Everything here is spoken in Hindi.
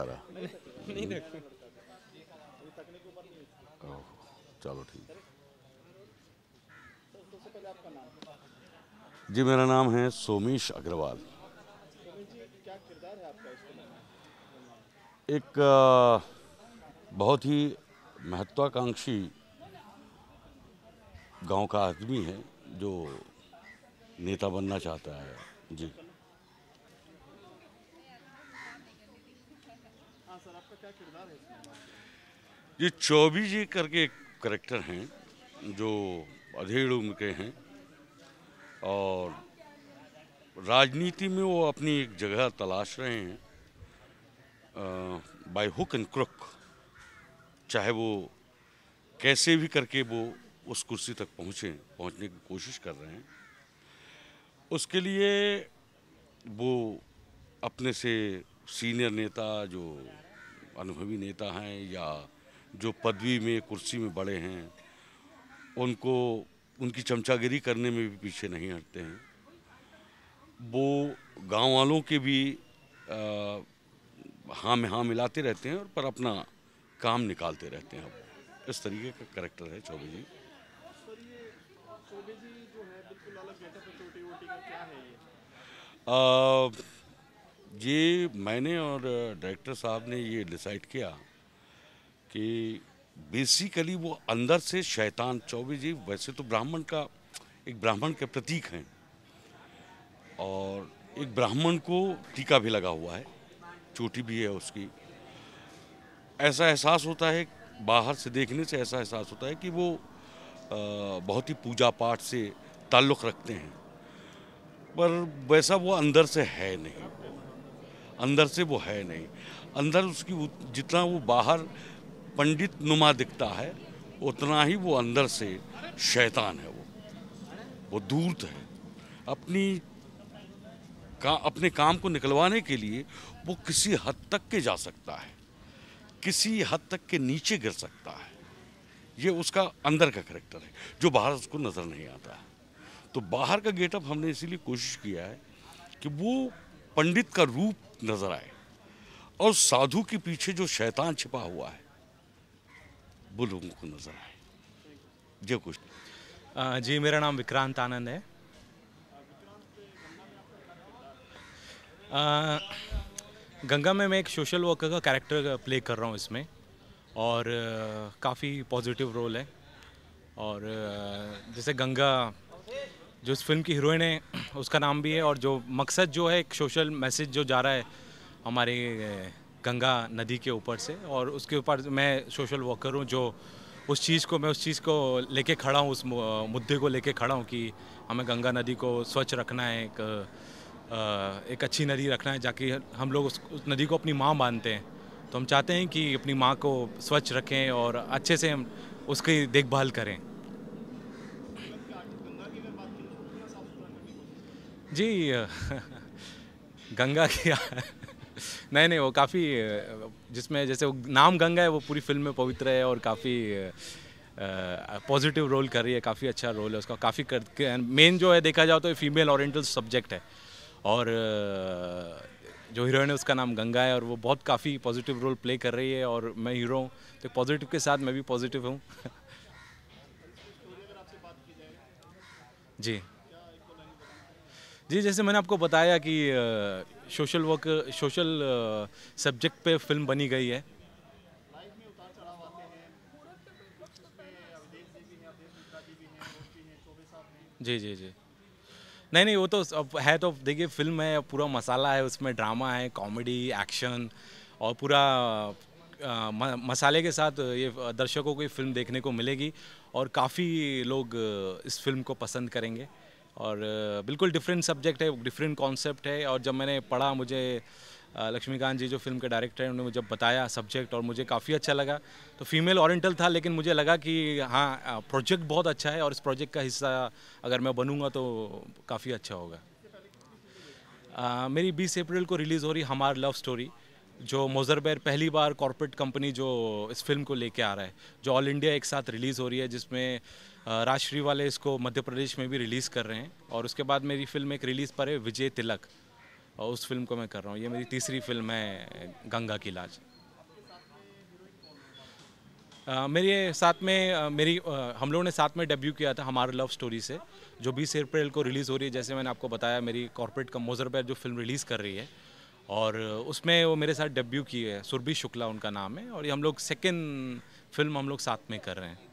नहीं चलो ठीक जी मेरा नाम है सोमीश अग्रवाल एक बहुत ही महत्वाकांक्षी गांव का आदमी है जो नेता बनना चाहता है जी ये चौबी जी करके एक करेक्टर हैं जो अधेड़ उम्र के हैं और राजनीति में वो अपनी एक जगह तलाश रहे हैं बाय हुक एंड क्रुक चाहे वो कैसे भी करके वो उस कुर्सी तक पहुँचे पहुँचने की कोशिश कर रहे हैं उसके लिए वो अपने से सीनियर नेता जो अनुभवी नेता हैं या जो पदवी में कुर्सी में बड़े हैं उनको उनकी चमचागिरी करने में भी पीछे नहीं हटते हैं वो गांव वालों के भी आ, हाँ में हाँ मिलाते रहते हैं और पर अपना काम निकालते रहते हैं इस तरीके का करेक्टर है चौबे जी चौबे जी जो है बिल्कुल अलग क्या है ये आ, ये मैंने और डायरेक्टर साहब ने ये डिसाइड किया कि बेसिकली वो अंदर से शैतान चौबे जी वैसे तो ब्राह्मण का एक ब्राह्मण के प्रतीक हैं और एक ब्राह्मण को टीका भी लगा हुआ है चोटी भी है उसकी ऐसा एहसास होता है बाहर से देखने से ऐसा एहसास होता है कि वो बहुत ही पूजा पाठ से ताल्लुक़ रखते हैं पर वैसा वो अंदर से है नहीं अंदर से वो है नहीं अंदर उसकी जितना वो बाहर पंडित नुमा दिखता है उतना ही वो अंदर से शैतान है वो वो दूर है अपनी का अपने काम को निकलवाने के लिए वो किसी हद तक के जा सकता है किसी हद तक के नीचे गिर सकता है ये उसका अंदर का करेक्टर है जो बाहर उसको नज़र नहीं आता तो बाहर का गेटअप हमने इसीलिए कोशिश किया है कि वो पंडित का रूप नजर आए और साधु के पीछे जो शैतान छिपा हुआ है वो लोगों को नजर आए जो कुछ जी मेरा नाम विक्रांत आनंद है आ, गंगा में मैं एक सोशल वर्कर का कैरेक्टर प्ले कर रहा हूँ इसमें और काफ़ी पॉजिटिव रोल है और जैसे गंगा जो इस फिल्म की हीरोइन है उसका नाम भी है और जो मकसद जो है एक सोशल मैसेज जो जा रहा है हमारे गंगा नदी के ऊपर से और उसके ऊपर मैं सोशल वर्कर हूँ जो उस चीज़ को मैं उस चीज़ को लेके खड़ा हूँ उस मुद्दे को लेके खड़ा हूँ कि हमें गंगा नदी को स्वच्छ रखना है एक एक अच्छी नदी रखना है जाकि हम लोग उस, उस नदी को अपनी माँ मानते हैं तो हम चाहते हैं कि अपनी माँ को स्वच्छ रखें और अच्छे से हम उसकी देखभाल करें जी गंगा क्या नहीं नहीं वो काफ़ी जिसमें जैसे वो नाम गंगा है वो पूरी फिल्म में पवित्र है और काफ़ी पॉजिटिव रोल कर रही है काफ़ी अच्छा रोल है उसका काफ़ी कर मेन जो है देखा जाए तो फीमेल ओरिएंटल सब्जेक्ट है और जो हीरोइन है उसका नाम गंगा है और वो बहुत काफ़ी पॉजिटिव रोल प्ले कर रही है और मैं हीरो हूँ तो पॉजिटिव के साथ मैं भी पॉजिटिव हूँ जी जी जैसे मैंने आपको बताया कि सोशल वर्क सोशल सब्जेक्ट पे फिल्म बनी गई है जी जी जी नहीं नहीं वो तो अब है तो देखिए फिल्म है पूरा मसाला है उसमें ड्रामा है कॉमेडी एक्शन और पूरा मसाले के साथ ये दर्शकों को ये फिल्म देखने को मिलेगी और काफ़ी लोग इस फिल्म को पसंद करेंगे और बिल्कुल डिफरेंट सब्जेक्ट है डिफरेंट कॉन्सेप्ट है और जब मैंने पढ़ा मुझे लक्ष्मीकांत जी जो फिल्म के डायरेक्टर हैं उन्होंने जब बताया सब्जेक्ट और मुझे काफ़ी अच्छा लगा तो फीमेल ओरिएंटल था लेकिन मुझे लगा कि हाँ प्रोजेक्ट बहुत अच्छा है और इस प्रोजेक्ट का हिस्सा अगर मैं बनूँगा तो काफ़ी अच्छा होगा आ, मेरी बीस अप्रैल को रिलीज़ हो रही हमार लव स्टोरी जो मोजरबैर पहली बार कॉरपोरेट कंपनी जो इस फिल्म को लेके आ रहा है जो ऑल इंडिया एक साथ रिलीज़ हो रही है जिसमें राजश्री वाले इसको मध्य प्रदेश में भी रिलीज़ कर रहे हैं और उसके बाद मेरी फिल्म एक रिलीज़ पर है विजय तिलक और उस फिल्म को मैं कर रहा हूँ ये मेरी तीसरी फिल्म है गंगा की लाज मेरे साथ में मेरी हम लोगों ने साथ में डेब्यू किया था हमारे लव स्टोरी से जो बीस अप्रैल को रिलीज़ हो रही है जैसे मैंने आपको बताया मेरी कॉरपोरेट कम्पोज़र पर जो फिल्म रिलीज़ कर रही है और उसमें वो मेरे साथ डेब्यू की है सुरभि शुक्ला उनका नाम है और ये हम लोग सेकेंड फिल्म हम लोग साथ में कर रहे हैं